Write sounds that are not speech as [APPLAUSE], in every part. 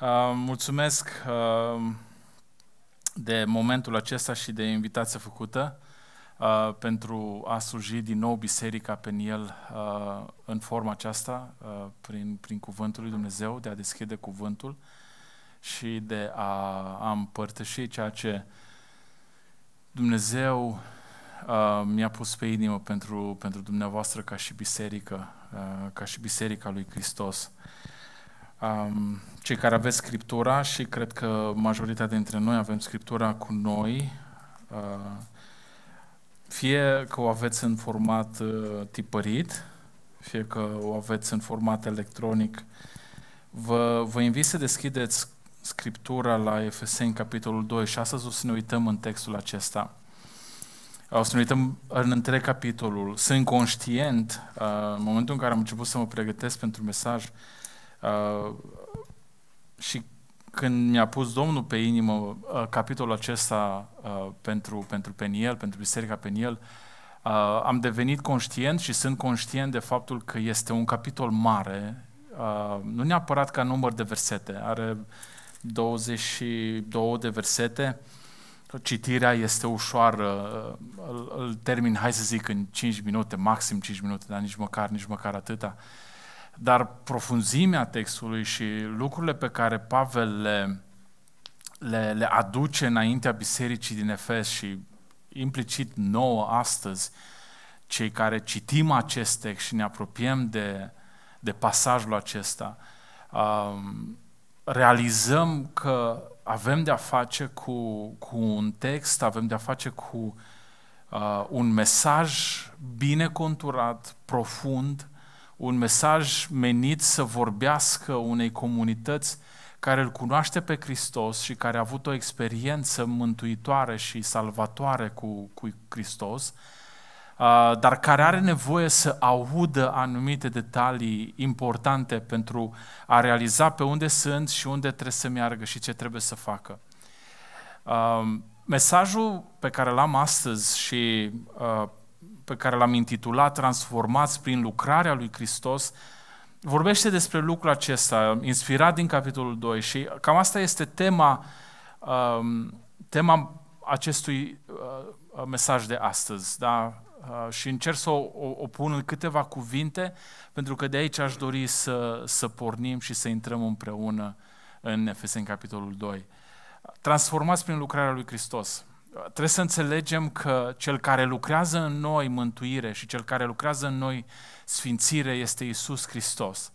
Uh, mulțumesc uh, de momentul acesta și de invitația făcută uh, pentru a sluji din nou biserica pe el uh, în forma aceasta, uh, prin, prin cuvântul lui Dumnezeu, de a deschide cuvântul și de a, a împărtăși ceea ce Dumnezeu mi-a pus pe inimă pentru, pentru dumneavoastră ca și biserică, ca și biserica lui Hristos um, cei care aveți Scriptura și cred că majoritatea dintre noi avem Scriptura cu noi, uh, fie că o aveți în format uh, tipărit, fie că o aveți în format electronic, vă, vă invit să deschideți Scriptura la Efeseni, capitolul 2 și astăzi o să ne uităm în textul acesta. O să ne uităm în întreg capitolul. Sunt conștient, uh, în momentul în care am început să mă pregătesc pentru mesaj, uh, Uh, și când mi-a pus Domnul pe inimă uh, capitolul acesta uh, pentru, pentru Peniel, pentru Biserica Peniel, uh, am devenit conștient și sunt conștient de faptul că este un capitol mare, uh, nu neapărat ca număr de versete, are 22 de versete, citirea este ușoară, uh, îl, îl termin, hai să zic, în 5 minute, maxim 5 minute, dar nici măcar, nici măcar atâta. Uh, dar profunzimea textului și lucrurile pe care Pavel le, le, le aduce înaintea bisericii din Efes și implicit nouă astăzi, cei care citim acest text și ne apropiem de, de pasajul acesta, um, realizăm că avem de-a face cu, cu un text, avem de-a face cu uh, un mesaj bine conturat, profund, un mesaj menit să vorbească unei comunități care îl cunoaște pe Hristos și care a avut o experiență mântuitoare și salvatoare cu, cu Hristos, dar care are nevoie să audă anumite detalii importante pentru a realiza pe unde sunt și unde trebuie să meargă și ce trebuie să facă. Mesajul pe care l-am astăzi și pe care l-am intitulat Transformați prin lucrarea lui Hristos, vorbește despre lucrul acesta, inspirat din capitolul 2 și cam asta este tema, um, tema acestui uh, mesaj de astăzi. Da? Uh, și încerc să o, o, pun în câteva cuvinte, pentru că de aici aș dori să, să pornim și să intrăm împreună în Efeseni capitolul 2. Transformați prin lucrarea lui Hristos. Trebuie să înțelegem că cel care lucrează în noi mântuire și cel care lucrează în noi sfințire este Isus Hristos.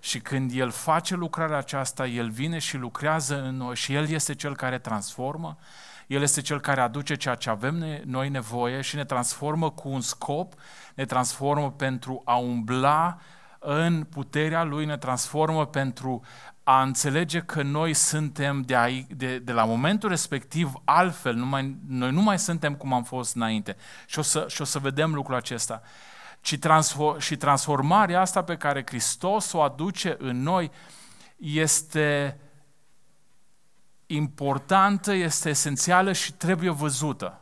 Și când El face lucrarea aceasta, El vine și lucrează în noi și El este Cel care transformă, El este Cel care aduce ceea ce avem noi nevoie și ne transformă cu un scop, ne transformă pentru a umbla în puterea Lui, ne transformă pentru a înțelege că noi suntem de, aici, de, de la momentul respectiv altfel, nu mai, noi nu mai suntem cum am fost înainte. Și o să, și o să vedem lucrul acesta. Ci transform, și transformarea asta pe care Hristos o aduce în noi este importantă, este esențială și trebuie văzută.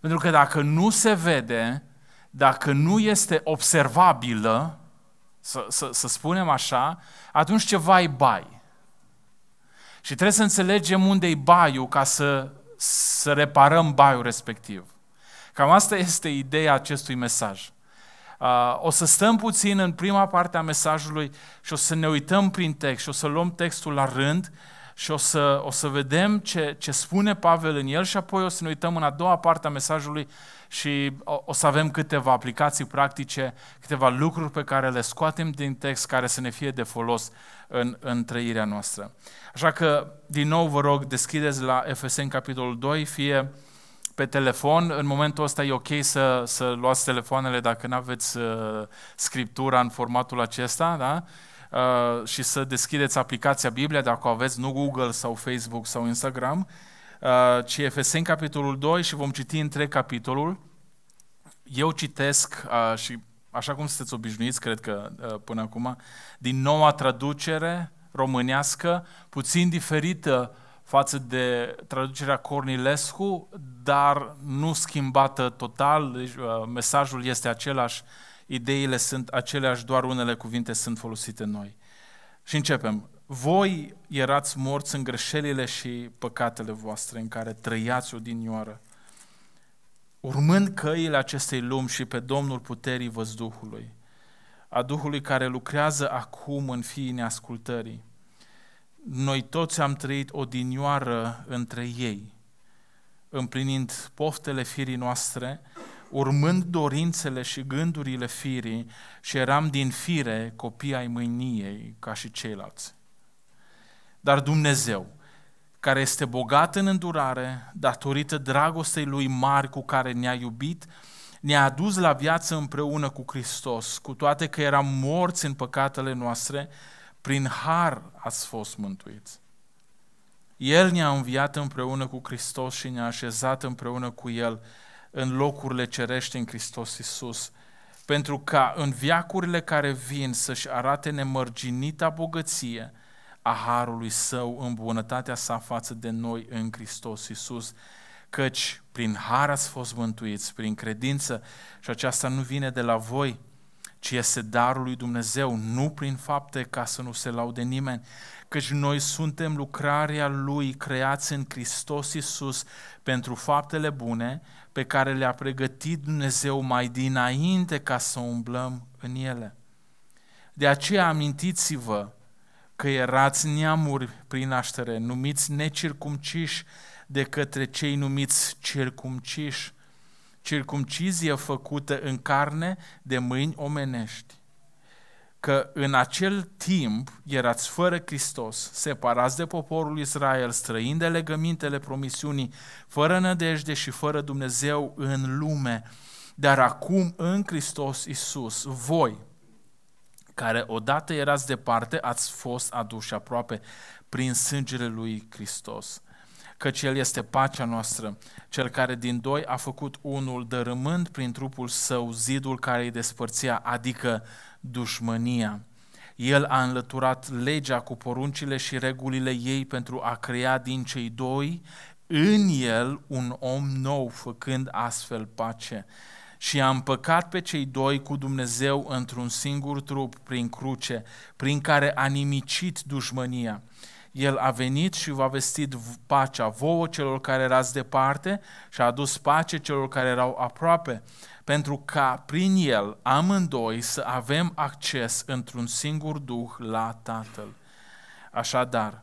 Pentru că dacă nu se vede, dacă nu este observabilă, să, să, să spunem așa, atunci ceva e bai. Și trebuie să înțelegem unde e baiul ca să, să reparăm baiul respectiv. Cam asta este ideea acestui mesaj. Uh, o să stăm puțin în prima parte a mesajului și o să ne uităm prin text și o să luăm textul la rând și o să, o să vedem ce, ce spune Pavel în el și apoi o să ne uităm în a doua parte a mesajului și o, o să avem câteva aplicații practice, câteva lucruri pe care le scoatem din text care să ne fie de folos în, în trăirea noastră. Așa că, din nou, vă rog, deschideți la Efeseni capitolul 2, fie pe telefon. În momentul ăsta e ok să, să luați telefoanele dacă nu aveți uh, scriptura în formatul acesta, da? uh, și să deschideți aplicația Biblia, dacă o aveți, nu Google sau Facebook sau Instagram, uh, ci Efeseni capitolul 2 și vom citi întreg capitolul. Eu citesc uh, și așa cum sunteți obișnuiți, cred că uh, până acum, din noua traducere românească, puțin diferită față de traducerea Cornilescu, dar nu schimbată total, deci, uh, mesajul este același ideile sunt aceleași, doar unele cuvinte sunt folosite noi. Și începem. Voi erați morți în greșelile și păcatele voastre în care trăiați odinioară, urmând căile acestei lumi și pe Domnul puterii văzduhului, a Duhului care lucrează acum în fiii neascultării. Noi toți am trăit odinioară între ei, împlinind poftele firii noastre, urmând dorințele și gândurile firii și eram din fire copii ai mâiniei ca și ceilalți. Dar Dumnezeu, care este bogat în îndurare, datorită dragostei lui mari cu care ne-a iubit, ne-a adus la viață împreună cu Hristos, cu toate că eram morți în păcatele noastre, prin har ați fost mântuiți. El ne-a înviat împreună cu Hristos și ne-a așezat împreună cu El în locurile cerești în Hristos Isus, pentru ca în viacurile care vin să-și arate nemărginita bogăție a harului său în bunătatea sa față de noi în Hristos Isus, căci prin har ați fost mântuiți, prin credință, și aceasta nu vine de la voi, ci este darul lui Dumnezeu, nu prin fapte ca să nu se laude nimeni, căci noi suntem lucrarea Lui creați în Hristos Isus pentru faptele bune pe care le-a pregătit Dumnezeu mai dinainte ca să umblăm în ele. De aceea amintiți-vă că erați neamuri prin naștere, numiți necircumciși de către cei numiți circumciși, circumcizie făcută în carne de mâini omenești că în acel timp erați fără Hristos, separați de poporul Israel, străind de legămintele promisiunii, fără nădejde și fără Dumnezeu în lume. Dar acum în Hristos Isus, voi, care odată erați departe, ați fost aduși aproape prin sângele lui Hristos căci El este pacea noastră, Cel care din doi a făcut unul, dărâmând prin trupul său zidul care îi despărțea, adică dușmânia. El a înlăturat legea cu poruncile și regulile ei pentru a crea din cei doi în el un om nou, făcând astfel pace. Și a împăcat pe cei doi cu Dumnezeu într-un singur trup prin cruce, prin care a nimicit dușmânia el a venit și v-a vestit pacea vouă celor care erați departe și a adus pace celor care erau aproape, pentru ca prin El amândoi să avem acces într-un singur Duh la Tatăl. Așadar,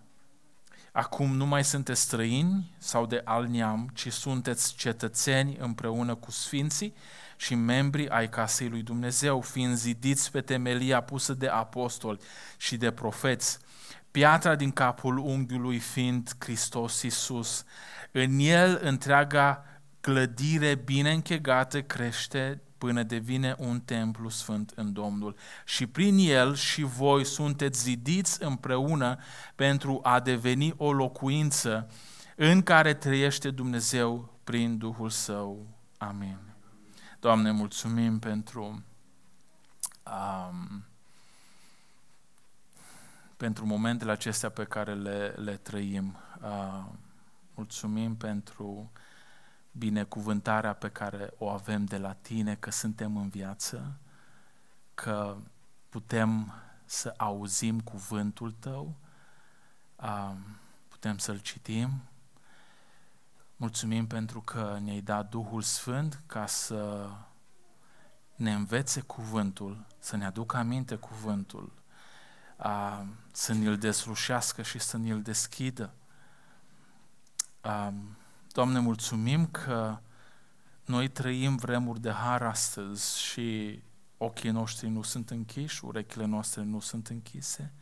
acum nu mai sunteți străini sau de al neam, ci sunteți cetățeni împreună cu sfinții și membri ai casei lui Dumnezeu, fiind zidiți pe temelia pusă de apostoli și de profeți, piatra din capul unghiului fiind Hristos Iisus. În el întreaga clădire bine închegată crește până devine un templu sfânt în Domnul. Și prin el și voi sunteți zidiți împreună pentru a deveni o locuință în care trăiește Dumnezeu prin Duhul Său. Amin. Doamne, mulțumim pentru um, pentru momentele acestea pe care le, le trăim. Uh, mulțumim pentru binecuvântarea pe care o avem de la tine, că suntem în viață, că putem să auzim cuvântul tău, uh, putem să-l citim. Mulțumim pentru că ne-ai dat Duhul Sfânt ca să ne învețe cuvântul, să ne aducă aminte cuvântul, să ne-l deslușească și să ne-l deschidă. Uh, Doamne, mulțumim că noi trăim vremuri de har astăzi și ochii noștri nu sunt închiși, urechile noastre nu sunt închise,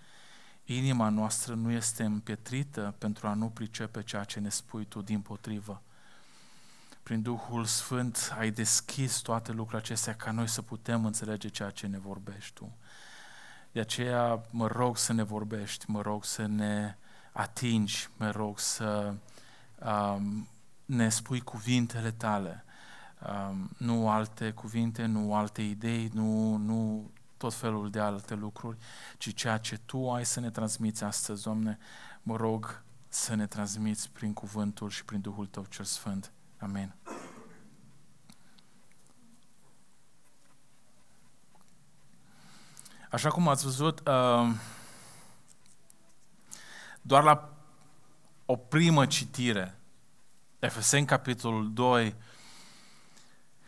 inima noastră nu este împietrită pentru a nu pricepe ceea ce ne spui Tu din potrivă. Prin Duhul Sfânt ai deschis toate lucrurile acestea ca noi să putem înțelege ceea ce ne vorbești Tu. De aceea mă rog să ne vorbești, mă rog să ne atingi, mă rog să um, ne spui cuvintele tale. Um, nu alte cuvinte, nu alte idei, nu, nu tot felul de alte lucruri, ci ceea ce Tu ai să ne transmiți astăzi, Doamne, mă rog să ne transmiți prin cuvântul și prin Duhul Tău cel Sfânt. Amen. Așa cum ați văzut, uh, doar la o primă citire, Efeseni capitolul 2,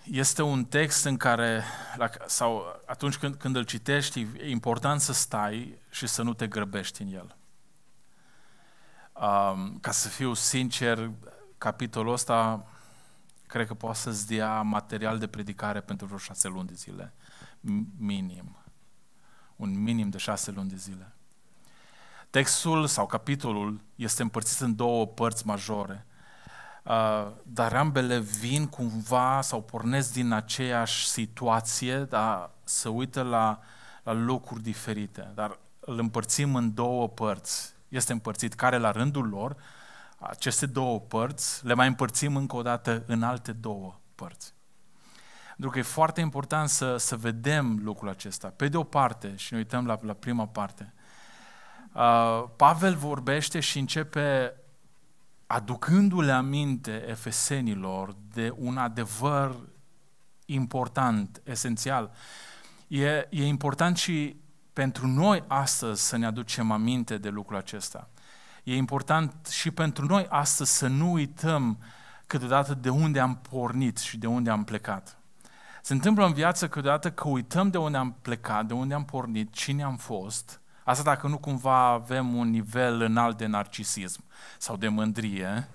este un text în care, sau atunci când, când îl citești, e important să stai și să nu te grăbești în el. Um, ca să fiu sincer, capitolul ăsta cred că poate să-ți dea material de predicare pentru vreo șase luni de zile, minim un minim de șase luni de zile. Textul sau capitolul este împărțit în două părți majore, uh, dar ambele vin cumva sau pornesc din aceeași situație, dar se uită la, la lucruri diferite. Dar îl împărțim în două părți. Este împărțit care la rândul lor, aceste două părți, le mai împărțim încă o dată în alte două părți. Pentru că e foarte important să, să vedem lucrul acesta. Pe de o parte, și ne uităm la, la prima parte, uh, Pavel vorbește și începe aducându-le aminte efesenilor de un adevăr important, esențial. E, e important și pentru noi astăzi să ne aducem aminte de lucrul acesta. E important și pentru noi astăzi să nu uităm câteodată de unde am pornit și de unde am plecat. Se întâmplă în viață câteodată că uităm de unde am plecat, de unde am pornit, cine am fost, asta dacă nu cumva avem un nivel înalt de narcisism sau de mândrie,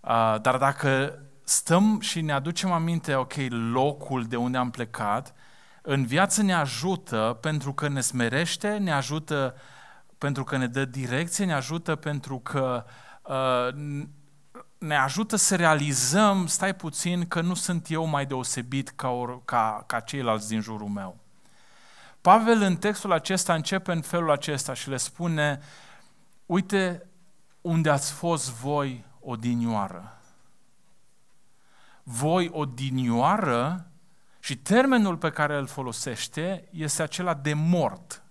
ah, dar dacă stăm și ne aducem aminte, ok, locul de unde am plecat, în viață ne ajută pentru că ne smerește, ne ajută pentru că ne dă direcție, ne ajută pentru că uh, ne ajută să realizăm, stai puțin, că nu sunt eu mai deosebit ca, or, ca, ca ceilalți din jurul meu. Pavel în textul acesta începe în felul acesta și le spune, uite unde ați fost voi odinioară. Voi odinioară și termenul pe care îl folosește este acela de mort.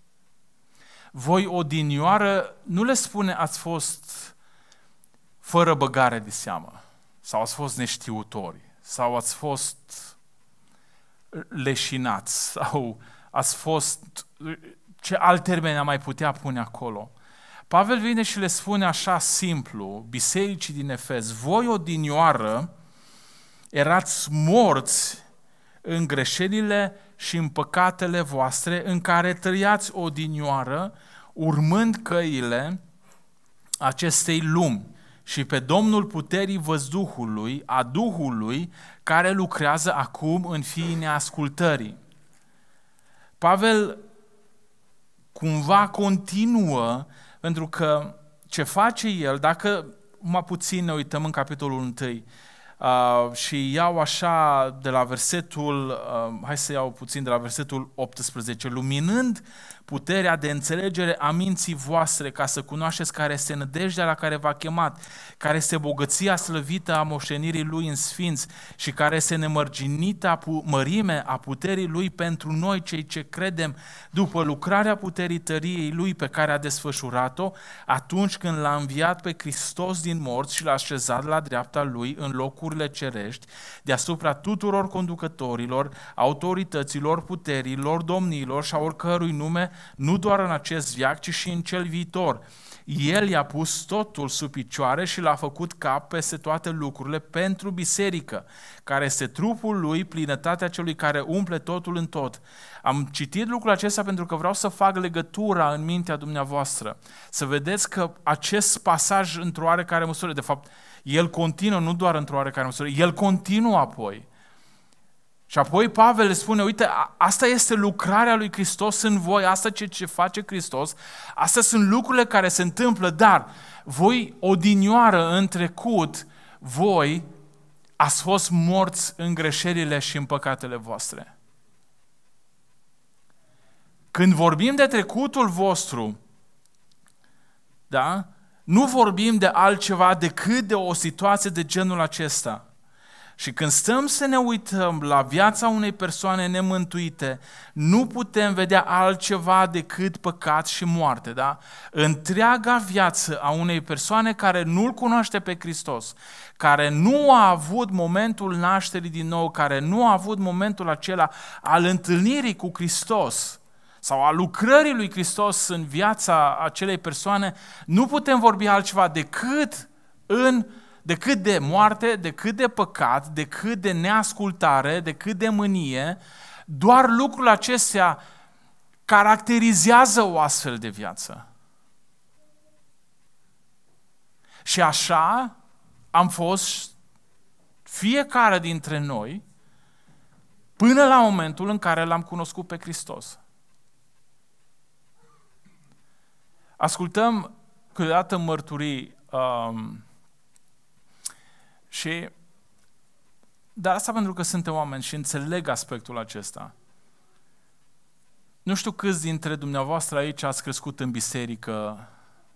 Voi odinioară, nu le spune ați fost fără băgare de seamă, sau ați fost neștiutori, sau ați fost leșinați, [LAUGHS] sau ați fost... Ce alt termen am mai putea pune acolo? Pavel vine și le spune așa simplu, bisericii din Efes, voi odinioară erați morți în greșelile și în păcatele voastre în care trăiați odinioară, urmând căile acestei lumi și pe Domnul puterii văzduhului, a Duhului, care lucrează acum în fiii neascultării. Pavel cumva continuă, pentru că ce face el, dacă mai puțin ne uităm în capitolul 1, uh, și iau așa de la versetul, uh, hai să iau puțin de la versetul 18, luminând puterea de înțelegere a minții voastre ca să cunoașteți care este nădejdea la care v-a chemat, care este bogăția slăvită a moștenirii lui în sfinți și care este a mărime a puterii lui pentru noi cei ce credem după lucrarea puterii tăriei lui pe care a desfășurat-o atunci când l-a înviat pe Hristos din morți și l-a așezat la dreapta lui în locurile cerești deasupra tuturor conducătorilor, autorităților, puterilor, domnilor și a oricărui nume nu doar în acest viac, ci și în cel viitor. El i-a pus totul sub picioare și l-a făcut cap peste toate lucrurile pentru biserică, care este trupul lui, plinătatea celui care umple totul în tot. Am citit lucrul acesta pentru că vreau să fac legătura în mintea dumneavoastră, să vedeți că acest pasaj într-o oarecare măsură, de fapt, el continuă nu doar într-o oarecare măsură, el continuă apoi. Și apoi Pavel spune, uite, asta este lucrarea lui Hristos în voi, asta ce, ce face Hristos, astea sunt lucrurile care se întâmplă, dar voi odinioară în trecut, voi ați fost morți în greșelile și în păcatele voastre. Când vorbim de trecutul vostru, da? nu vorbim de altceva decât de o situație de genul acesta – și când stăm să ne uităm la viața unei persoane nemântuite, nu putem vedea altceva decât păcat și moarte, da? Întreaga viață a unei persoane care nu-L cunoaște pe Hristos, care nu a avut momentul nașterii din nou, care nu a avut momentul acela al întâlnirii cu Hristos, sau a lucrării lui Hristos în viața acelei persoane, nu putem vorbi altceva decât în uh, de cât de moarte, de cât de păcat, de cât de neascultare, de cât de mânie, doar lucrul acestea caracterizează o astfel de viață. Și așa am fost fiecare dintre noi până la momentul în care l-am cunoscut pe Hristos. Ascultăm câteodată mărturii um, și, dar asta pentru că suntem oameni și înțeleg aspectul acesta. Nu știu câți dintre dumneavoastră aici ați crescut în biserică,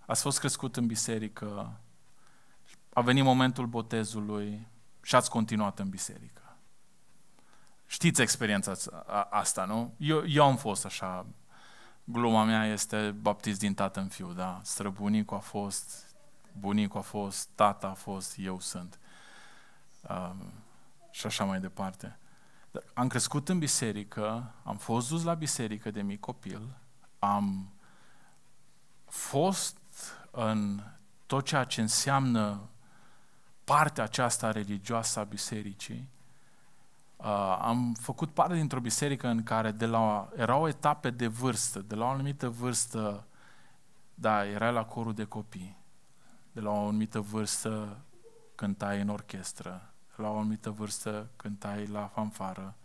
ați fost crescut în biserică, a venit momentul botezului și ați continuat în biserică. Știți experiența asta, nu? Eu, eu am fost așa, gluma mea este baptist din tată în fiu, da? Străbunicul a fost, bunicul a fost, tata a fost, eu sunt. Um, și așa mai departe. Dar am crescut în biserică, am fost dus la biserică de mic copil, am fost în tot ceea ce înseamnă partea aceasta religioasă a bisericii. Uh, am făcut parte dintr-o biserică în care de la, erau etape de vârstă, de la o anumită vârstă, da, era la corul de copii, de la o anumită vârstă cântai în orchestră, la o anumită vârstă cântai la fanfară,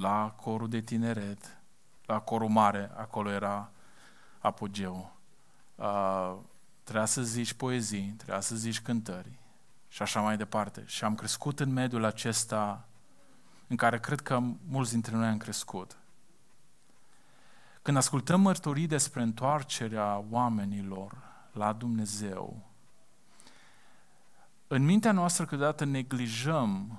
la corul de tineret, la corul mare, acolo era apogeu. Uh, trebuia să zici poezii, trebuia să zici cântări și așa mai departe. Și am crescut în mediul acesta în care cred că mulți dintre noi am crescut. Când ascultăm mărturii despre întoarcerea oamenilor la Dumnezeu, în mintea noastră câteodată neglijăm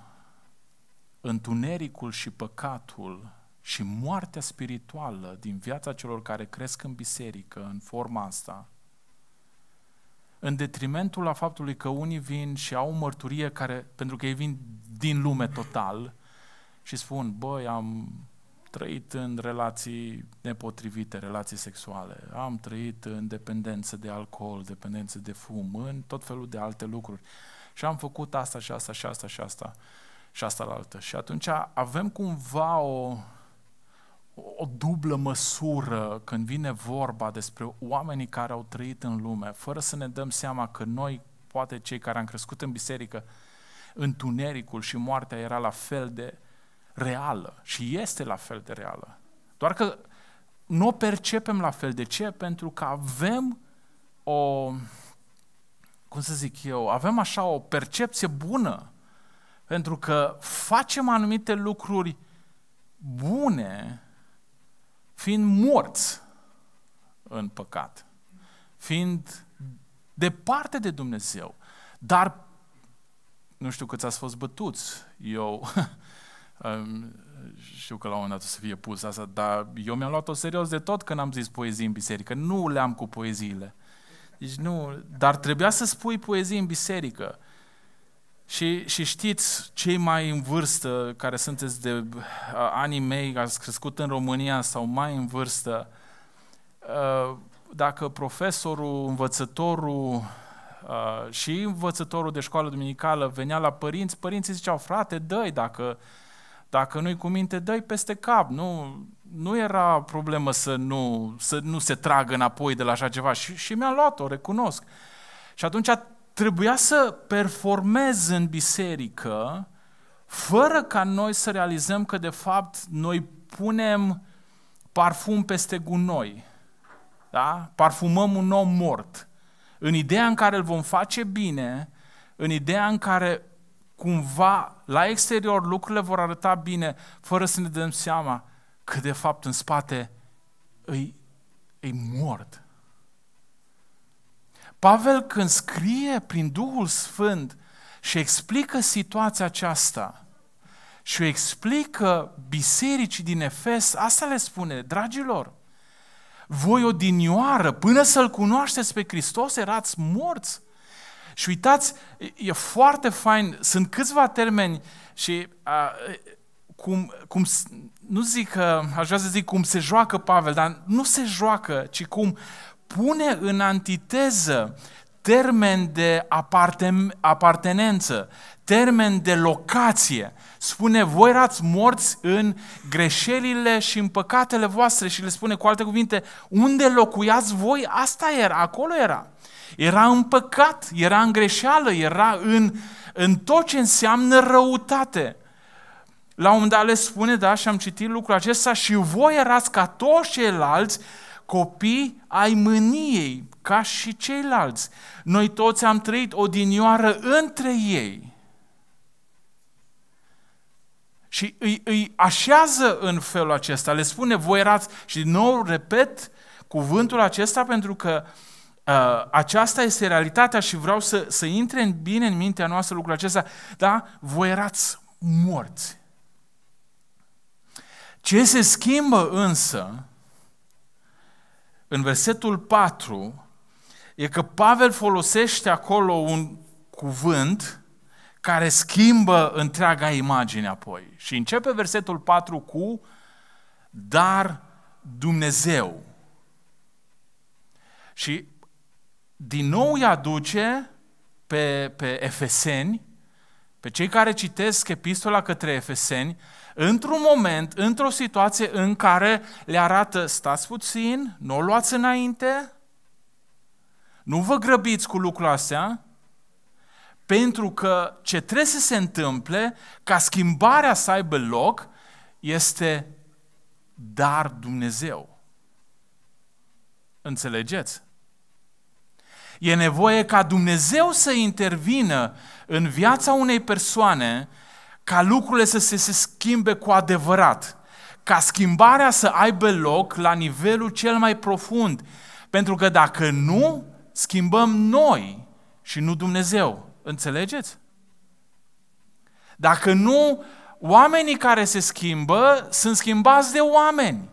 întunericul și păcatul și moartea spirituală din viața celor care cresc în biserică în forma asta, în detrimentul a faptului că unii vin și au o mărturie care, pentru că ei vin din lume total și spun, băi, am trăit în relații nepotrivite, relații sexuale, am trăit în dependență de alcool, dependență de fum, în tot felul de alte lucruri și am făcut asta și asta și asta și asta și asta la altă. Și atunci avem cumva o, o dublă măsură când vine vorba despre oamenii care au trăit în lume, fără să ne dăm seama că noi, poate cei care am crescut în biserică, întunericul și moartea era la fel de reală și este la fel de reală. Doar că nu o percepem la fel. De ce? Pentru că avem o, cum să zic eu, avem așa o percepție bună, pentru că facem anumite lucruri bune fiind morți în păcat, fiind departe de Dumnezeu. Dar nu știu câți ați fost bătuți. Eu [LAUGHS] știu că la un moment dat o să fie pus asta, dar eu mi-am luat-o serios de tot când am zis poezii în biserică. Nu le am cu poeziile. Deci nu, dar trebuia să spui poezii în biserică. Și, și știți, cei mai în vârstă, care sunteți de uh, anii mei, ați crescut în România sau mai în vârstă, uh, dacă profesorul, învățătorul uh, și învățătorul de școală duminicală venea la părinți, părinții ziceau, frate, dă dacă, dacă nu-i cu minte, dă peste cap, nu, nu era problemă să nu, să nu se tragă înapoi de la așa ceva și, și mi-am luat-o, recunosc. Și atunci trebuia să performez în biserică fără ca noi să realizăm că de fapt noi punem parfum peste gunoi. Da? Parfumăm un om mort. În ideea în care îl vom face bine, în ideea în care cumva la exterior lucrurile vor arăta bine, fără să ne dăm seama că de fapt în spate îi, îi mord. Pavel când scrie prin Duhul Sfânt și explică situația aceasta și o explică bisericii din Efes, asta le spune, dragilor, voi odinioară, până să-L cunoașteți pe Hristos, erați morți. Și uitați, e foarte fain, sunt câțiva termeni și a, cum, cum nu zic că, aș vrea să zic cum se joacă Pavel, dar nu se joacă, ci cum pune în antiteză termen de apartenență, termen de locație. Spune, voi erați morți în greșelile și în păcatele voastre și le spune cu alte cuvinte, unde locuiați voi, asta era, acolo era. Era în păcat, era în greșeală, era în, în tot ce înseamnă răutate. La un moment dat le spune, da, și am citit lucrul acesta, și voi erați ca toți ceilalți copii ai mâniei, ca și ceilalți. Noi toți am trăit o dinioară între ei. Și îi, îi așează în felul acesta, le spune, voi erați, și din nou repet cuvântul acesta pentru că uh, aceasta este realitatea și vreau să, să intre în bine în mintea noastră lucrul acesta, da? Voi erați morți. Ce se schimbă însă în versetul 4 e că Pavel folosește acolo un cuvânt care schimbă întreaga imagine apoi. Și începe versetul 4 cu dar Dumnezeu. Și din nou îi aduce pe, pe Efeseni pe cei care citesc epistola către Efeseni într-un moment, într-o situație în care le arată stați puțin, nu o luați înainte, nu vă grăbiți cu lucrul astea, pentru că ce trebuie să se întâmple ca schimbarea să aibă loc este dar Dumnezeu. Înțelegeți? E nevoie ca Dumnezeu să intervină în viața unei persoane ca lucrurile să se, schimbe cu adevărat, ca schimbarea să aibă loc la nivelul cel mai profund. Pentru că dacă nu, schimbăm noi și nu Dumnezeu. Înțelegeți? Dacă nu, oamenii care se schimbă sunt schimbați de oameni,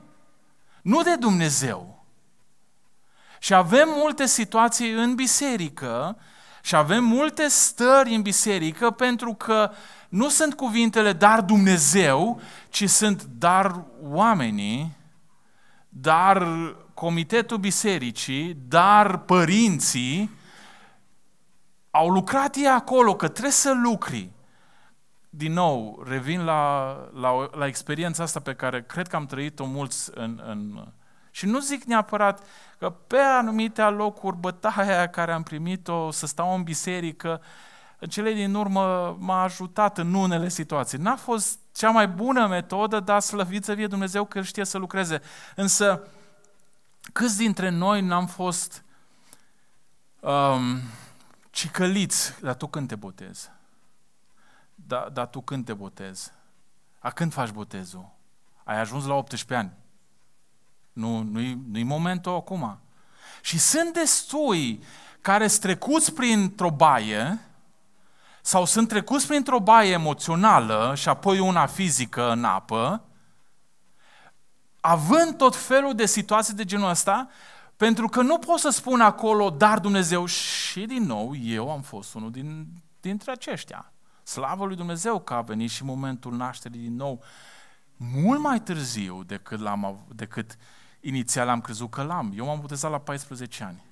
nu de Dumnezeu. Și avem multe situații în biserică și avem multe stări în biserică pentru că nu sunt cuvintele dar Dumnezeu, ci sunt dar oamenii, dar comitetul bisericii, dar părinții au lucrat ei acolo, că trebuie să lucri. Din nou, revin la, la, la experiența asta pe care cred că am trăit-o mulți în, în, și nu zic neapărat că pe anumite locuri bătaia care am primit-o, să stau în biserică, în cele din urmă m-a ajutat în unele situații. N-a fost cea mai bună metodă, dar slăvit să fie Dumnezeu că știe să lucreze. Însă, câți dintre noi n-am fost um, cicăliți, dar tu când te botezi? Da, tu când te botezi? A când faci botezul? Ai ajuns la 18 ani. Nu, nu-i, nu-i momentul acum. Și sunt destui care sunt trecuți printr-o baie sau sunt trecuți printr-o baie emoțională și apoi una fizică în apă, având tot felul de situații de genul ăsta, pentru că nu pot să spun acolo, dar Dumnezeu, și din nou, eu am fost unul din, dintre aceștia. Slavă lui Dumnezeu că a venit și momentul nașterii din nou, mult mai târziu decât, l-am, decât Inițial am crezut că l-am. Eu m-am botezat la 14 ani.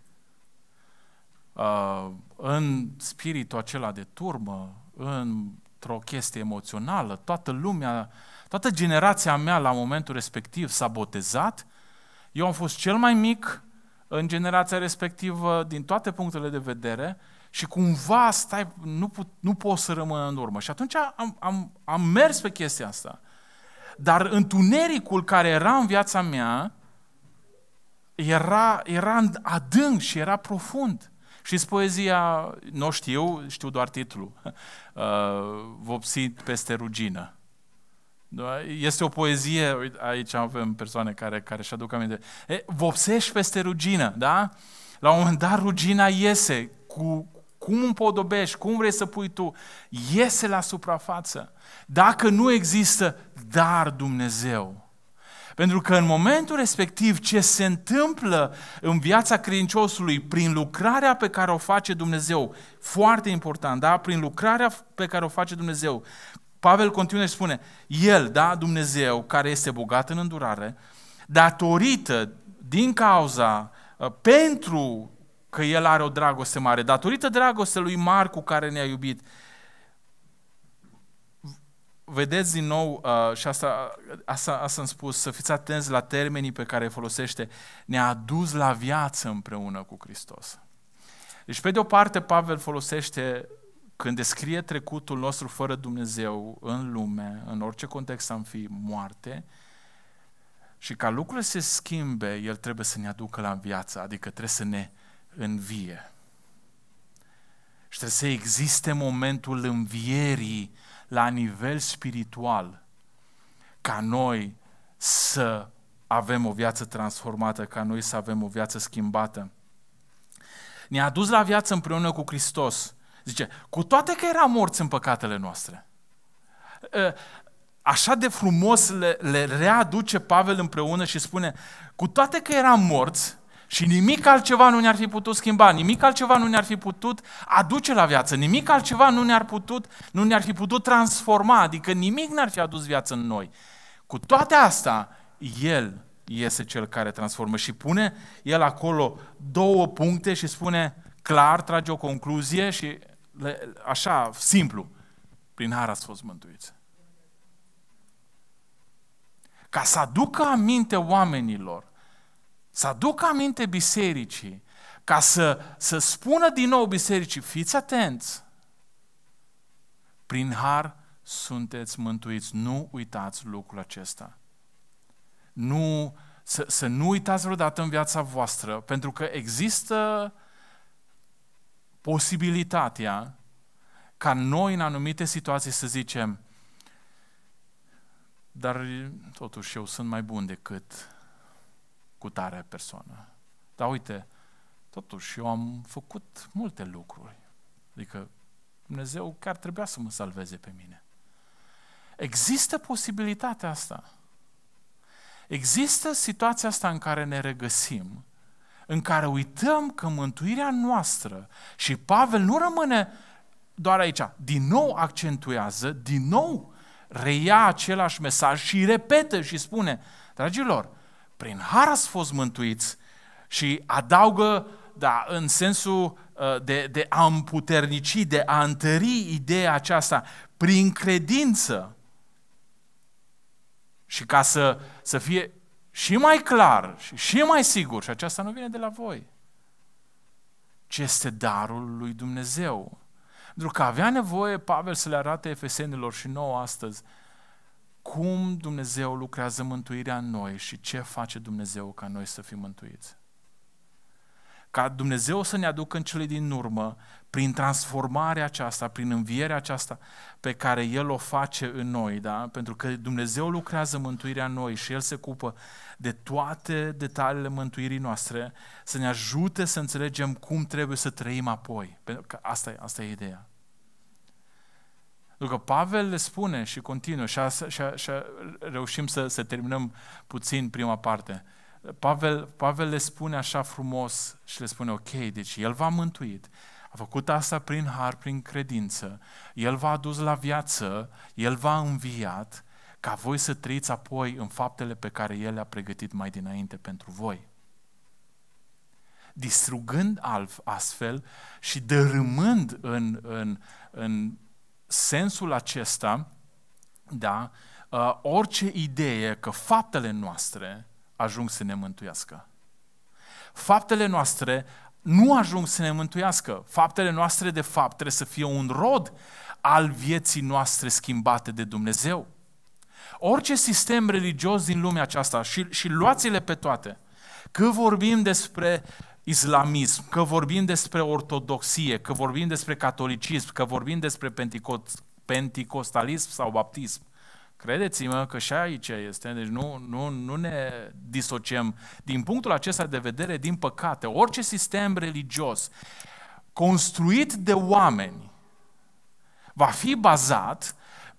Uh, în spiritul acela de turmă, într-o chestie emoțională, toată lumea, toată generația mea la momentul respectiv s-a botezat. Eu am fost cel mai mic în generația respectivă din toate punctele de vedere și cumva stai, nu, put, nu pot să rămân în urmă. Și atunci am, am, am mers pe chestia asta. Dar întunericul care era în viața mea, era, era adânc și era profund. și poezia, nu știu, știu doar titlul, [LAUGHS] uh, Vopsit peste rugină. Da, este o poezie, aici avem persoane care, care și aduc aminte. E, vopsești peste rugină, da? La un moment dat rugina iese, cu, cum împodobești, cum vrei să pui tu, iese la suprafață. Dacă nu există dar Dumnezeu, pentru că în momentul respectiv ce se întâmplă în viața credinciosului prin lucrarea pe care o face Dumnezeu, foarte important, da? Prin lucrarea pe care o face Dumnezeu. Pavel continuă și spune, El, da, Dumnezeu, care este bogat în îndurare, datorită, din cauza, ă, pentru că El are o dragoste mare, datorită dragostei lui Marcu care ne-a iubit, vedeți din nou, uh, și asta, asta, asta am spus, să fiți atenți la termenii pe care îi folosește, ne-a dus la viață împreună cu Hristos. Deci, pe de o parte, Pavel folosește, când descrie trecutul nostru fără Dumnezeu în lume, în orice context am fi, moarte, și ca lucrurile se schimbe, el trebuie să ne aducă la viață, adică trebuie să ne învie. Și trebuie să existe momentul învierii la nivel spiritual ca noi să avem o viață transformată, ca noi să avem o viață schimbată. Ne-a dus la viață împreună cu Hristos. Zice, cu toate că era morți în păcatele noastre. Ă, așa de frumos le, le readuce Pavel împreună și spune, cu toate că era morți, și nimic altceva nu ne-ar fi putut schimba, nimic altceva nu ne-ar fi putut aduce la viață, nimic altceva nu ne-ar, putut, nu ne-ar fi putut transforma, adică nimic n-ar fi adus viață în noi. Cu toate astea, El este Cel care transformă și pune El acolo două puncte și spune clar, trage o concluzie și le, așa, simplu, prin har ați fost mântuiți. Ca să aducă aminte oamenilor să aducă aminte bisericii, ca să, să spună din nou bisericii, fiți atenți, prin har sunteți mântuiți, nu uitați lucrul acesta. Nu, să, să nu uitați vreodată în viața voastră, pentru că există posibilitatea ca noi în anumite situații să zicem, dar totuși eu sunt mai bun decât cu tare persoană. Dar uite, totuși eu am făcut multe lucruri. Adică Dumnezeu chiar trebuia să mă salveze pe mine. Există posibilitatea asta. Există situația asta în care ne regăsim, în care uităm că mântuirea noastră și Pavel nu rămâne doar aici, din nou accentuează, din nou reia același mesaj și repetă și spune, dragilor, prin har ați fost mântuiți și adaugă, da, în sensul uh, de, de a împuternici, de a întări ideea aceasta, prin credință. Și ca să, să fie și mai clar și, și mai sigur, și aceasta nu vine de la voi, ce este darul lui Dumnezeu. Pentru că avea nevoie Pavel să le arate efesenilor și nouă astăzi, cum Dumnezeu lucrează mântuirea în noi și ce face Dumnezeu ca noi să fim mântuiți. Ca Dumnezeu să ne aducă în cele din urmă, prin transformarea aceasta, prin învierea aceasta pe care El o face în noi, da? pentru că Dumnezeu lucrează mântuirea în noi și El se cupă de toate detaliile mântuirii noastre, să ne ajute să înțelegem cum trebuie să trăim apoi. Pentru că asta e, asta e ideea. Pentru că Pavel le spune și continuă, și, a, și, a, și a, reușim să, să terminăm puțin prima parte. Pavel, Pavel le spune așa frumos și le spune, ok, deci el v-a mântuit, a făcut asta prin har, prin credință, el v-a adus la viață, el v-a înviat, ca voi să trăiți apoi în faptele pe care el le-a pregătit mai dinainte pentru voi. Distrugând astfel și dărâmând în, în, în sensul acesta, da, uh, orice idee că faptele noastre ajung să ne mântuiască. Faptele noastre nu ajung să ne mântuiască. Faptele noastre, de fapt, trebuie să fie un rod al vieții noastre schimbate de Dumnezeu. Orice sistem religios din lumea aceasta, și, și luați-le pe toate, că vorbim despre islamism, că vorbim despre ortodoxie, că vorbim despre catolicism, că vorbim despre pentecostalism penticostalism sau baptism. Credeți-mă că și aici este, deci nu, nu, nu ne disociem. Din punctul acesta de vedere, din păcate, orice sistem religios construit de oameni va fi bazat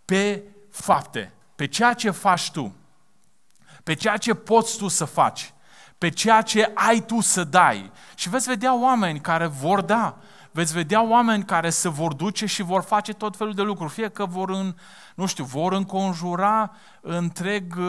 pe fapte, pe ceea ce faci tu, pe ceea ce poți tu să faci pe ceea ce ai tu să dai. Și veți vedea oameni care vor da, veți vedea oameni care se vor duce și vor face tot felul de lucruri, fie că vor în, nu știu, vor înconjura întreg uh,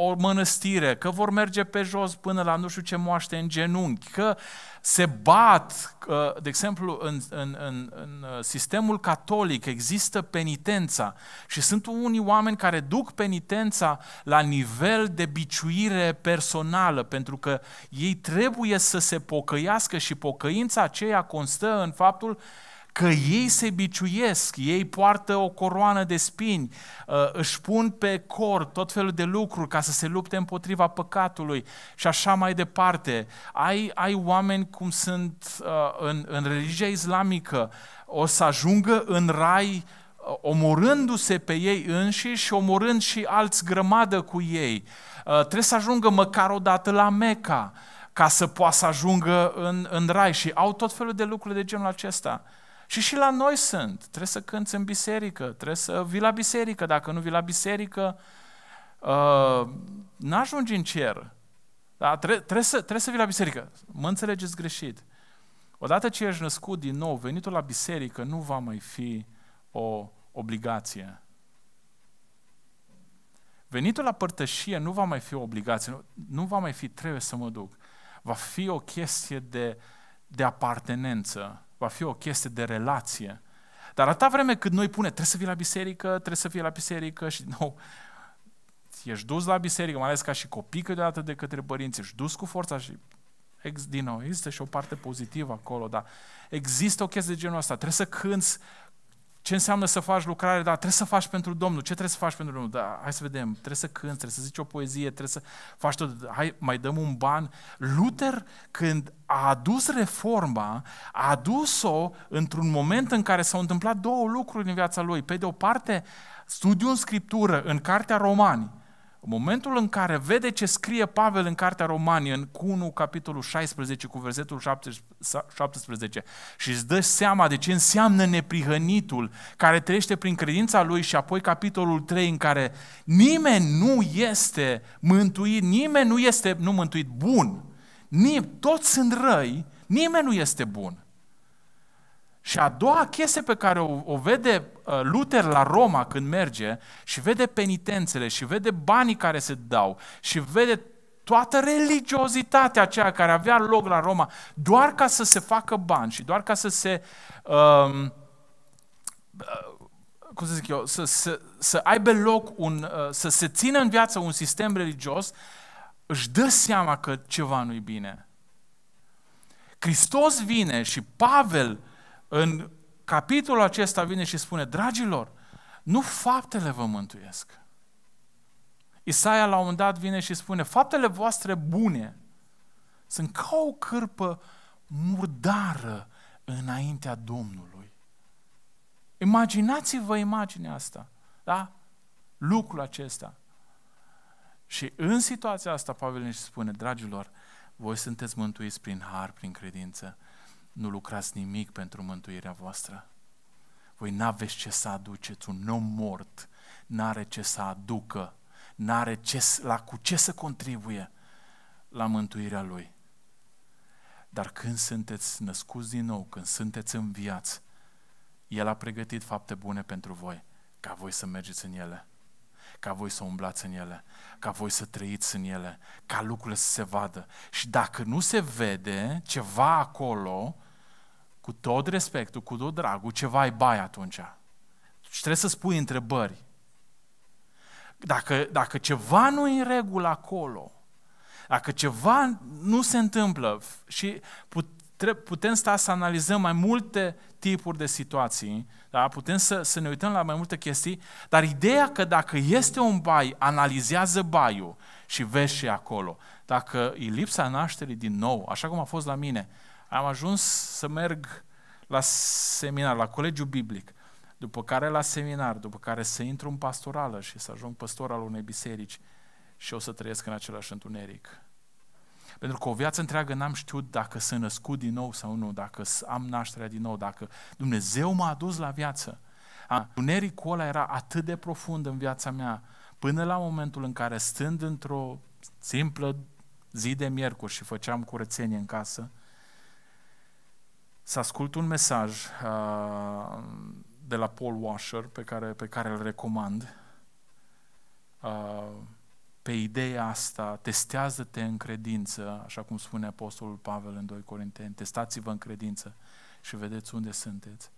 o, o mănăstire, că vor merge pe jos până la nu știu ce moaște în genunchi, că se bat, uh, de exemplu, în, în, în, în uh, sistemul catolic există penitența și sunt unii oameni care duc penitența la nivel de biciuire personală, pentru că ei trebuie să se pocăiască și pocăința aceea constă în faptul că ei se biciuiesc, ei poartă o coroană de spini, uh, își pun pe cor tot felul de lucruri ca să se lupte împotriva păcatului și așa mai departe. Ai, ai oameni cum sunt uh, în, în religia islamică, o să ajungă în rai uh, omorându-se pe ei înșiși și omorând și alți grămadă cu ei. Trebuie să ajungă măcar o dată la Meca ca să poată să ajungă în, în rai și au tot felul de lucruri de genul acesta. Uh, și și la noi sunt. Trebuie să cânți în biserică, trebuie să vii la biserică. Dacă nu vii la biserică, uh, n-ajungi în cer. Da? Tre- trebuie, să, trebuie să vii la biserică. Mă înțelegeți greșit. Odată ce ești născut din nou, venitul la biserică nu va mai fi o obligație. Venitul la părtășie nu va mai fi o obligație, nu, nu va mai fi trebuie să mă duc. Va fi o chestie de, de apartenență va fi o chestie de relație. Dar atâta vreme cât noi pune, trebuie să vii la biserică, trebuie să fii la biserică și [LAUGHS] nou, ești dus la biserică, mai ales ca și copii câteodată de către părinți, ești dus cu forța și din nou, există și o parte pozitivă acolo, dar există o chestie de genul ăsta. Trebuie să cânți ce înseamnă să faci lucrare, dar trebuie să faci pentru Domnul. Ce trebuie să faci pentru Domnul? Da, hai să vedem, trebuie să cânți, trebuie să zici o poezie, trebuie să faci tot, hai, mai dăm un ban. Luther, când a adus reforma, a adus-o într-un moment în care s-au întâmplat două lucruri în viața lui. Pe de o parte, studiul în scriptură, în Cartea Romani, în momentul în care vede ce scrie Pavel în Cartea Romanie, în 1, capitolul 16, cu versetul 17, și îți dă seama de ce înseamnă neprihănitul care trăiește prin credința lui și apoi capitolul 3 în care nimeni nu este mântuit, nimeni nu este, nu mântuit, bun, Nim, toți sunt răi, nimeni nu este bun. Și a doua chestie pe care o, o vede Uh, Luther la Roma când merge și vede penitențele și vede banii care se dau și vede toată religiozitatea aceea care avea loc la Roma, doar ca să se facă bani și doar ca să se, um, uh, cum să zic eu, să, să, să aibă loc un, uh, să se țină în viață un sistem religios, își dă seama că ceva nu-i bine. Hristos vine și Pavel în capitolul acesta vine și spune, dragilor, nu faptele vă mântuiesc. Isaia la un dat vine și spune, faptele voastre bune sunt ca o cârpă murdară înaintea Domnului. Imaginați-vă imaginea asta, da? Lucrul acesta. Și în situația asta Pavel ne spune, dragilor, voi sunteți mântuiți prin har, prin credință, nu lucrați nimic pentru mântuirea voastră. Voi n-aveți ce să aduceți, un om mort n-are ce să aducă, n-are ce, la cu ce să contribuie la mântuirea lui. Dar când sunteți născuți din nou, când sunteți în viață, El a pregătit fapte bune pentru voi, ca voi să mergeți în ele, ca voi să umblați în ele, ca voi să trăiți în ele, ca lucrurile să se vadă. Și dacă nu se vede ceva acolo, cu tot respectul, cu tot dragul, ceva e bai atunci. Și trebuie să spui întrebări. Dacă, dacă ceva nu e în regulă acolo, dacă ceva nu se întâmplă și putem sta să analizăm mai multe tipuri de situații, da? putem să, să ne uităm la mai multe chestii, dar ideea că dacă este un bai, analizează baiul și vezi și acolo. Dacă e lipsa nașterii din nou, așa cum a fost la mine, am ajuns să merg la seminar, la colegiu biblic, după care la seminar, după care să intru în pastorală și să ajung păstor al unei biserici și o să trăiesc în același întuneric. Pentru că o viață întreagă n-am știut dacă sunt născut din nou sau nu, dacă am nașterea din nou, dacă Dumnezeu m-a adus la viață. Tunericul ăla era atât de profund în viața mea, până la momentul în care, stând într-o simplă zi de miercuri și făceam curățenie în casă, să ascult un mesaj uh, de la Paul Washer pe care, pe care îl recomand uh, pe ideea asta, testează-te în credință, așa cum spune Apostolul Pavel în 2 Corinteni, testați-vă în credință și vedeți unde sunteți.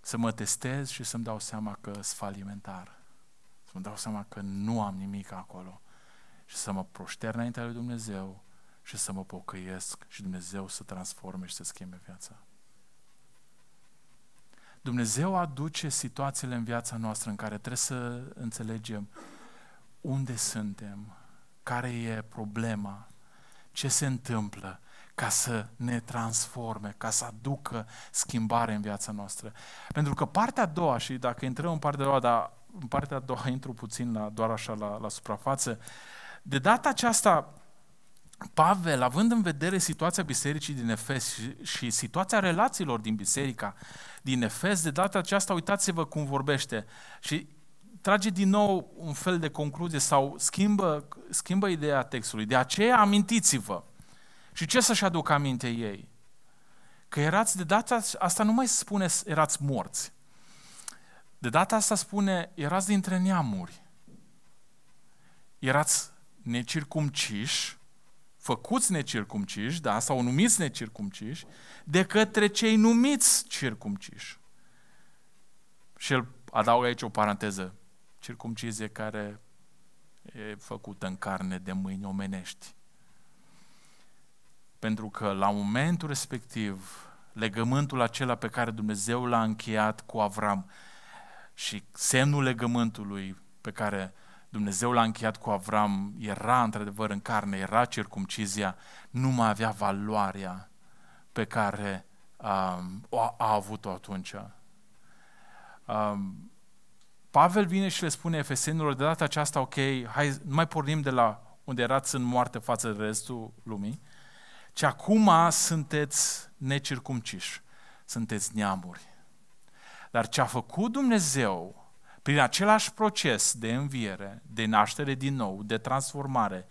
Să mă testez și să-mi dau seama că sunt falimentar. Să-mi dau seama că nu am nimic acolo. Și să mă proșter înaintea lui Dumnezeu și să mă pocăiesc și Dumnezeu să transforme și să schimbe viața. Dumnezeu aduce situațiile în viața noastră în care trebuie să înțelegem unde suntem, care e problema, ce se întâmplă, ca să ne transforme, ca să aducă schimbare în viața noastră. Pentru că partea a doua, și dacă intrăm în partea a doua, dar în partea a doua intru puțin la, doar așa la, la suprafață, de data aceasta Pavel, având în vedere situația bisericii din Efes și situația relațiilor din biserica din Efes, de data aceasta uitați-vă cum vorbește și trage din nou un fel de concluzie sau schimbă, schimbă ideea textului. De aceea amintiți-vă. Și ce să-și aduc aminte ei? Că erați de data asta nu mai spune erați morți. De data asta spune erați dintre neamuri. Erați necircumciși, făcuți necircumciși, da, sau numiți necircumciși, de către cei numiți circumciși. Și el adaugă aici o paranteză, circumcizie care e făcută în carne de mâini omenești. Pentru că la momentul respectiv, legământul acela pe care Dumnezeu l-a încheiat cu Avram și semnul legământului pe care Dumnezeu l-a încheiat cu Avram, era într-adevăr în carne, era circumcizia, nu mai avea valoarea pe care um, o a, a avut-o atunci. Um, Pavel vine și le spune efesenilor, de data aceasta, ok, hai, nu mai pornim de la unde erați în moarte față de restul lumii, ci acum sunteți necircumciși, sunteți neamuri. Dar ce a făcut Dumnezeu prin același proces de înviere, de naștere din nou, de transformare,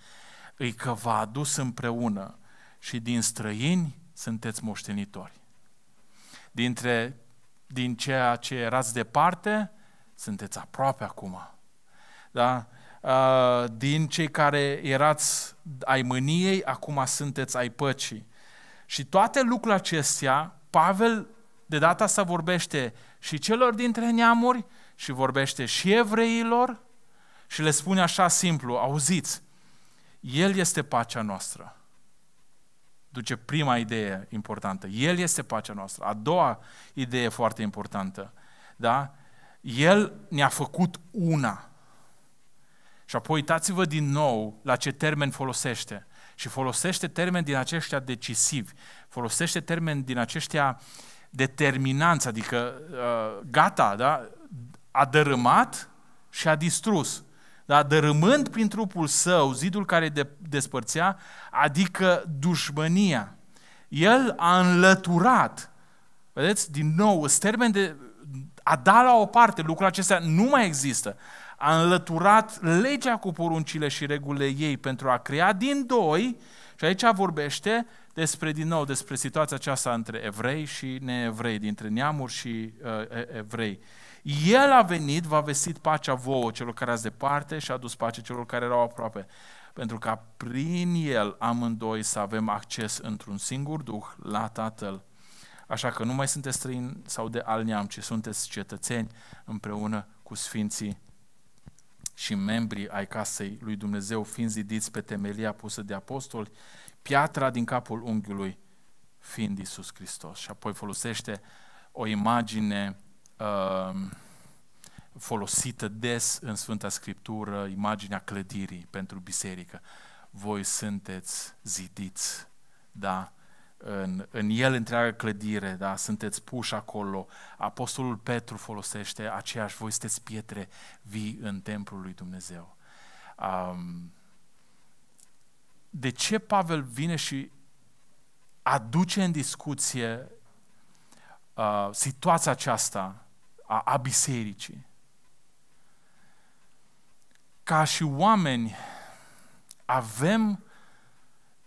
îi că v-a adus împreună și din străini sunteți moștenitori. Dintre, din ceea ce erați departe, sunteți aproape acum. Da? Din cei care erați ai mâniei, acum sunteți ai păcii. Și toate lucrurile acestea, Pavel de data asta vorbește și celor dintre neamuri și vorbește și evreilor și le spune așa simplu, auziți, El este pacea noastră. Duce prima idee importantă. El este pacea noastră. A doua idee foarte importantă. Da? El ne-a făcut una. Și apoi uitați-vă din nou la ce termen folosește. Și folosește termeni din aceștia decisivi, folosește termeni din aceștia determinanți, adică uh, gata, da? a dărâmat și a distrus. Dar dărâmând prin trupul său zidul care de, despărțea, adică dușmânia, El a înlăturat. Vedeți, din nou, termen de a da la o parte, lucrul acesta nu mai există. A înlăturat legea cu poruncile și regulile ei pentru a crea din doi, și aici vorbește despre, din nou, despre situația aceasta între evrei și neevrei, dintre neamuri și uh, evrei. El a venit, v-a vestit pacea vouă celor care ați departe și a dus pace celor care erau aproape. Pentru ca prin El amândoi să avem acces într-un singur Duh la Tatăl. Așa că nu mai sunteți străini sau de al neam, ci sunteți cetățeni împreună cu Sfinții și membrii ai casei lui Dumnezeu, fiind zidiți pe temelia pusă de apostoli, piatra din capul unghiului, fiind Isus Hristos. Și apoi folosește o imagine Um, folosită des în Sfânta Scriptură imaginea clădirii pentru biserică. Voi sunteți zidiți, da? În, în el întreaga clădire, da? Sunteți puși acolo. Apostolul Petru folosește aceeași, voi sunteți pietre vii în templul lui Dumnezeu. Um, de ce Pavel vine și aduce în discuție uh, situația aceasta a, a bisericii. Ca și oameni avem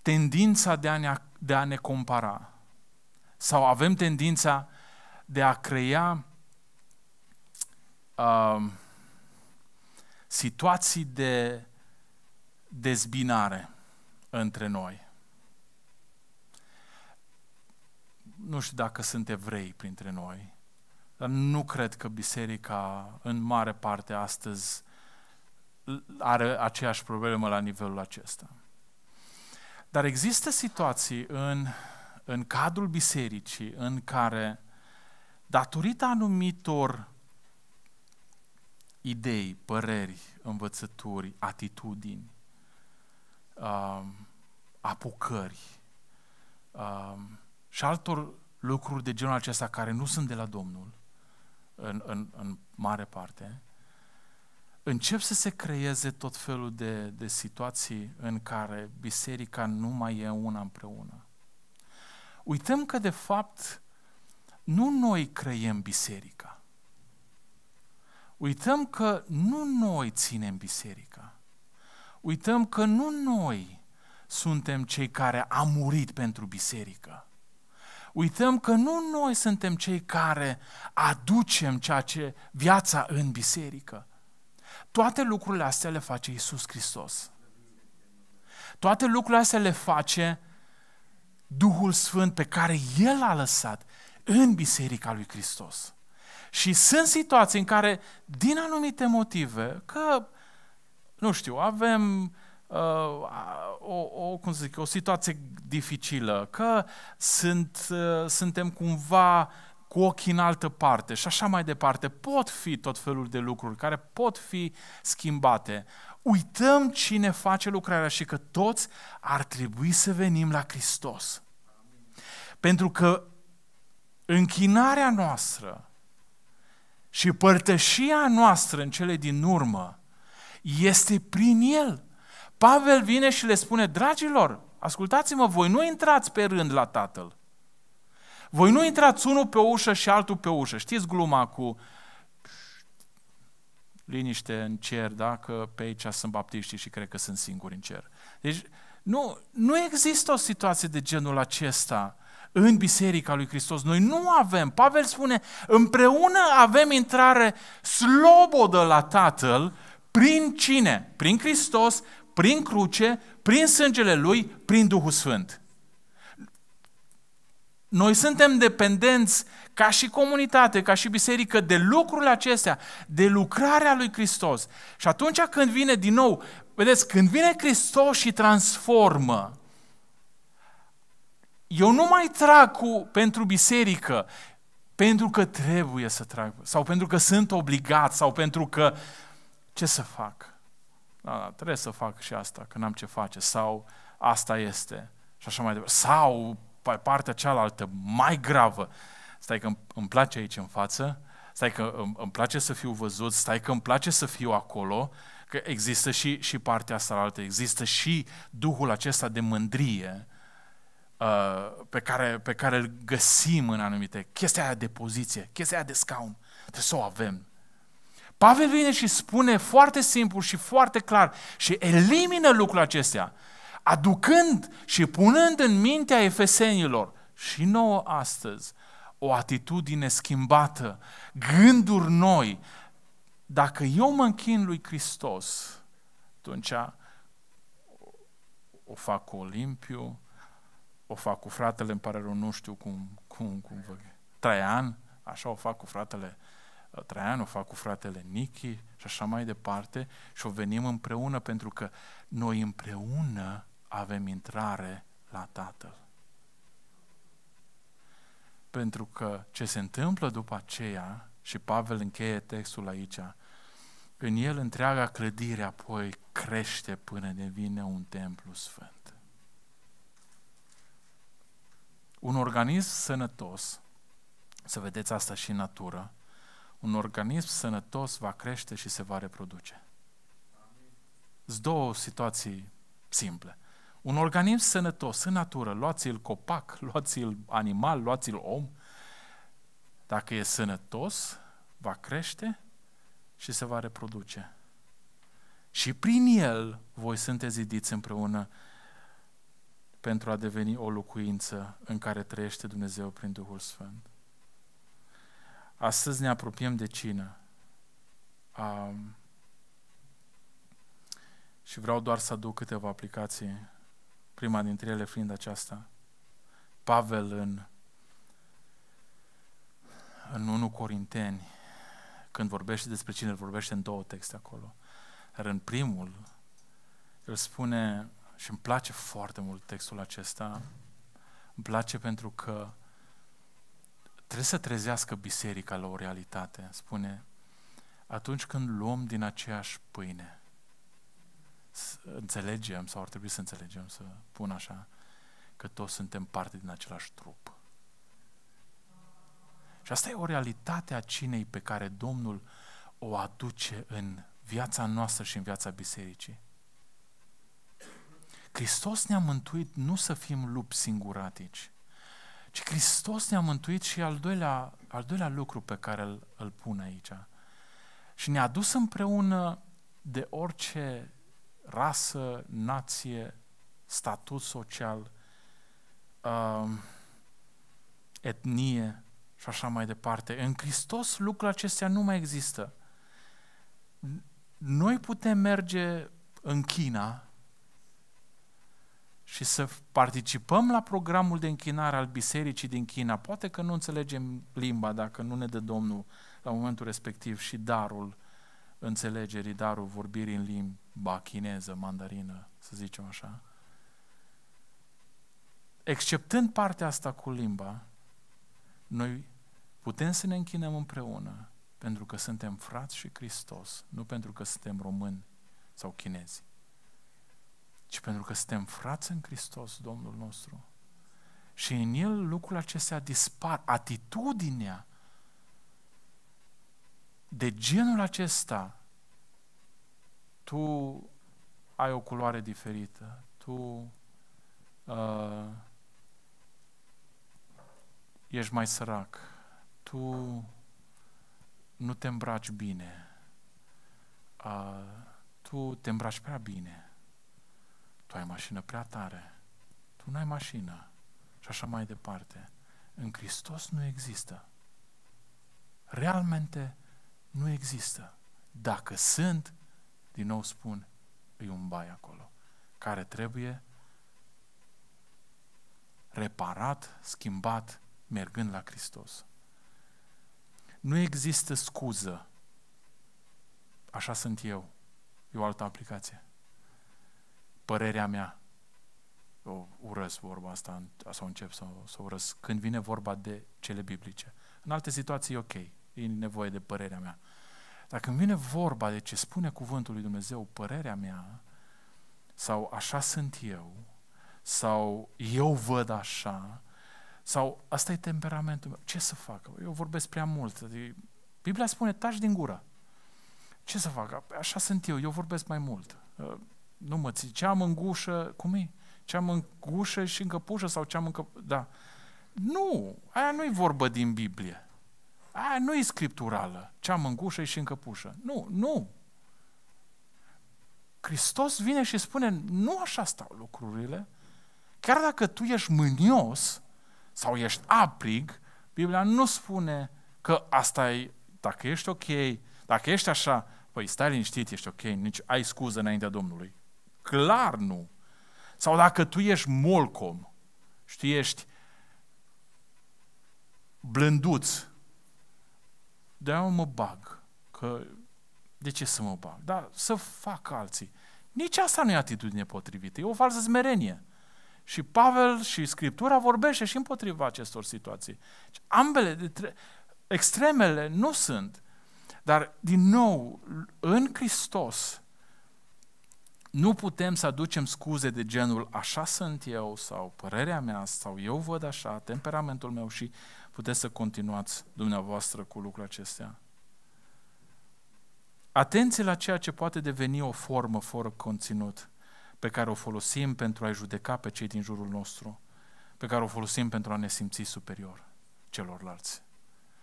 tendința de a ne, de a ne compara sau avem tendința de a crea uh, situații de dezbinare între noi. Nu știu dacă sunt evrei printre noi, nu cred că biserica în mare parte astăzi are aceeași problemă la nivelul acesta. Dar există situații în, în cadrul bisericii în care, datorită anumitor idei, păreri, învățături, atitudini, uh, apucări uh, și altor lucruri de genul acesta care nu sunt de la Domnul, în, în, în mare parte, încep să se creeze tot felul de, de situații în care biserica nu mai e una împreună. Uităm că, de fapt, nu noi creiem biserica. Uităm că nu noi ținem biserica. Uităm că nu noi suntem cei care am murit pentru biserică uităm că nu noi suntem cei care aducem ceea ce viața în biserică. Toate lucrurile astea le face Isus Hristos. Toate lucrurile astea le face Duhul Sfânt pe care El l-a lăsat în Biserica lui Hristos. Și sunt situații în care, din anumite motive, că, nu știu, avem Uh, o, o, cum să zic, o situație dificilă, că sunt, uh, suntem cumva cu ochii în altă parte și așa mai departe. Pot fi tot felul de lucruri care pot fi schimbate. Uităm cine face lucrarea și că toți ar trebui să venim la Hristos. Pentru că închinarea noastră și părtășia noastră în cele din urmă este prin El. Pavel vine și le spune, dragilor, ascultați-mă, voi nu intrați pe rând la Tatăl. Voi nu intrați unul pe ușă și altul pe ușă. Știți gluma cu liniște în cer, da? Că pe aici sunt baptiștii și cred că sunt singuri în cer. Deci nu, nu există o situație de genul acesta în Biserica lui Hristos. Noi nu avem. Pavel spune, împreună avem intrare slobodă la Tatăl prin cine? Prin Hristos, prin cruce, prin sângele Lui, prin Duhul Sfânt. Noi suntem dependenți ca și comunitate, ca și biserică, de lucrurile acestea, de lucrarea lui Hristos. Și atunci când vine din nou, vedeți, când vine Hristos și transformă, eu nu mai trag cu, pentru biserică, pentru că trebuie să trag, sau pentru că sunt obligat, sau pentru că ce să fac? Da, da, trebuie să fac și asta, că n-am ce face. Sau asta este. Și așa mai departe. Sau pe partea cealaltă, mai gravă. Stai că îmi place aici în față, stai că îmi place să fiu văzut, stai că îmi place să fiu acolo, că există și, și partea asta altă, există și duhul acesta de mândrie uh, pe, care, pe care îl găsim în anumite. Chestia aia de poziție, chestia aia de scaun, trebuie să o avem. Pavel vine și spune foarte simplu și foarte clar și elimină lucrul acestea, aducând și punând în mintea efesenilor și nouă astăzi o atitudine schimbată, gânduri noi. Dacă eu mă închin lui Hristos, atunci o fac cu Olimpiu, o fac cu fratele, îmi pare rău, nu știu cum, cum, cum vă... Traian, așa o fac cu fratele uh, Traian, o fac cu fratele Nichi și așa mai departe și o venim împreună pentru că noi împreună avem intrare la Tatăl. Pentru că ce se întâmplă după aceea, și Pavel încheie textul aici, în el întreaga clădire apoi crește până devine un templu sfânt. Un organism sănătos, să vedeți asta și în natură, un organism sănătos va crește și se va reproduce. Sunt două situații simple. Un organism sănătos în natură, luați-l copac, [LAUGHS] luați-l animal, luați-l om, dacă e sănătos, va crește și se va reproduce. Și prin el voi sunteți zidiți împreună pentru a deveni o locuință în care trăiește Dumnezeu prin Duhul Sfânt. Astăzi ne apropiem de cină. Um, și vreau doar să aduc câteva aplicații, prima dintre ele fiind aceasta. Pavel în, în 1 Corinteni, când vorbește despre cine, vorbește în două texte acolo. Dar în primul, el spune, și îmi place foarte mult textul acesta, îmi place pentru că Trebuie să trezească biserica la o realitate. Spune, atunci când luăm din aceeași pâine, înțelegem, sau ar trebui să înțelegem, să pun așa, că toți suntem parte din același trup. Și asta e o realitate a cinei pe care Domnul o aduce în viața noastră și în viața bisericii. Hristos ne-a mântuit nu să fim lupi singuratici, ci Hristos ne-a mântuit și al doilea, al doilea lucru pe care îl, îl pun aici. Și ne-a dus împreună de orice rasă, nație, statut social, uh, etnie și așa mai departe. În Hristos lucrurile acestea nu mai există. Noi putem merge în China și să participăm la programul de închinare al bisericii din China. Poate că nu înțelegem limba dacă nu ne dă Domnul la momentul respectiv și darul înțelegerii, darul vorbirii în limba chineză, mandarină, să zicem așa. Exceptând partea asta cu limba, noi putem să ne închinăm împreună pentru că suntem frați și Hristos, nu pentru că suntem români sau chinezi ci pentru că suntem frați în Hristos, Domnul nostru. Și în el lucrul acestea dispar. Atitudinea de genul acesta, tu ai o culoare diferită, tu uh, ești mai sărac, tu nu te îmbraci bine, uh, tu te îmbraci prea bine, tu ai mașină prea tare, tu nu ai mașină și așa mai departe. În Hristos nu există. Realmente nu există. Dacă sunt, din nou spun, e un bai acolo, care trebuie reparat, schimbat, mergând la Hristos. Nu există scuză. Așa sunt eu. E o altă aplicație părerea mea. O urăsc vorba asta, sau încep să, să urăsc, când vine vorba de cele biblice. În alte situații e ok, e nevoie de părerea mea. Dar când vine vorba de ce spune cuvântul lui Dumnezeu, părerea mea, sau așa sunt eu, sau eu văd așa, sau asta e temperamentul meu, ce să fac? Eu vorbesc prea mult. Biblia spune, taci din gură. Ce să fac? Așa sunt eu, eu vorbesc mai mult nu mă ții, ce am în gușă, cum e? Ce am în gușă și în căpușă sau ce am în căpușă, da. Nu, aia nu e vorbă din Biblie. Aia nu e scripturală. Ce am în gușă și în căpușă. Nu, nu. Hristos vine și spune, nu așa stau lucrurile. Chiar dacă tu ești mânios sau ești aprig, Biblia nu spune că asta e, dacă ești ok, dacă ești așa, păi stai liniștit, ești ok, nici ai scuză înaintea Domnului. Clar nu. Sau dacă tu ești molcom știi, ești blânduț, de mă bag, că de ce să mă bag? Dar să fac alții. Nici asta nu e atitudine potrivită, e o falsă zmerenie. Și Pavel și Scriptura vorbește și împotriva acestor situații. Deci ambele, extremele nu sunt. Dar, din nou, în Hristos, nu putem să aducem scuze de genul așa sunt eu sau părerea mea sau eu văd așa, temperamentul meu și puteți să continuați dumneavoastră cu lucrul acestea. Atenție la ceea ce poate deveni o formă fără conținut pe care o folosim pentru a-i judeca pe cei din jurul nostru, pe care o folosim pentru a ne simți superior celorlalți.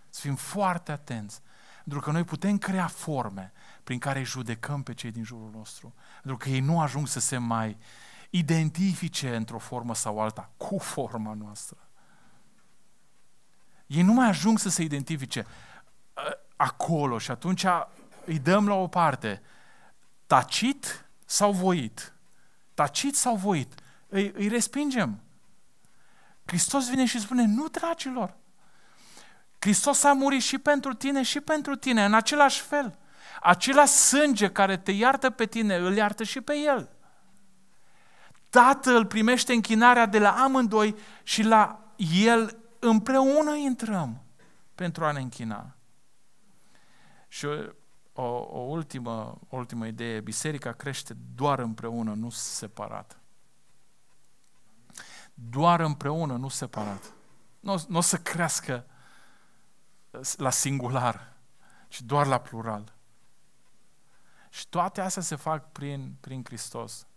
Să fim foarte atenți pentru că noi putem crea forme prin care judecăm pe cei din jurul nostru. Pentru că ei nu ajung să se mai identifice într-o formă sau alta cu forma noastră. Ei nu mai ajung să se identifice ă, acolo și atunci îi dăm la o parte tacit sau voit. Tacit sau voit. Îi, îi respingem. Hristos vine și spune, nu dragilor, Hristos a murit și pentru tine și pentru tine, în același fel. Același sânge care te iartă pe tine, îl iartă și pe el. Tatăl primește închinarea de la amândoi și la el împreună intrăm pentru a ne închina. Și o, o ultimă, o ultimă idee, biserica crește doar împreună, nu separat. Doar împreună, nu separat. Nu, nu o să crească uh, la singular, ci doar la plural. Și toate astea se fac prin, prin Hristos.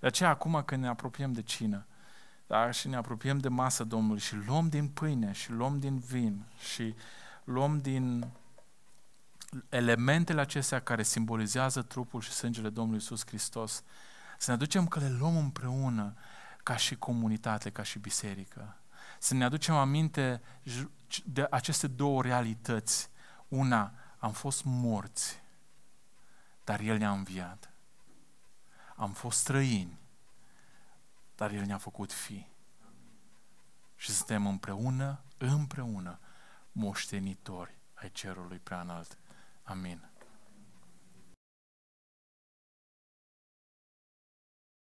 De aceea acum când ne apropiem de cină da, și ne apropiem de masă Domnului și luăm din pâine și luăm din vin și luăm din elementele acestea care simbolizează trupul și sângele Domnului Iisus Hristos, să ne aducem că le luăm împreună ca și comunitate, ca și biserică să ne aducem aminte de aceste două realități. Una, am fost morți, dar El ne-a înviat. Am fost străini, dar El ne-a făcut fi. Și suntem împreună, împreună, moștenitori ai cerului înalt. Amin.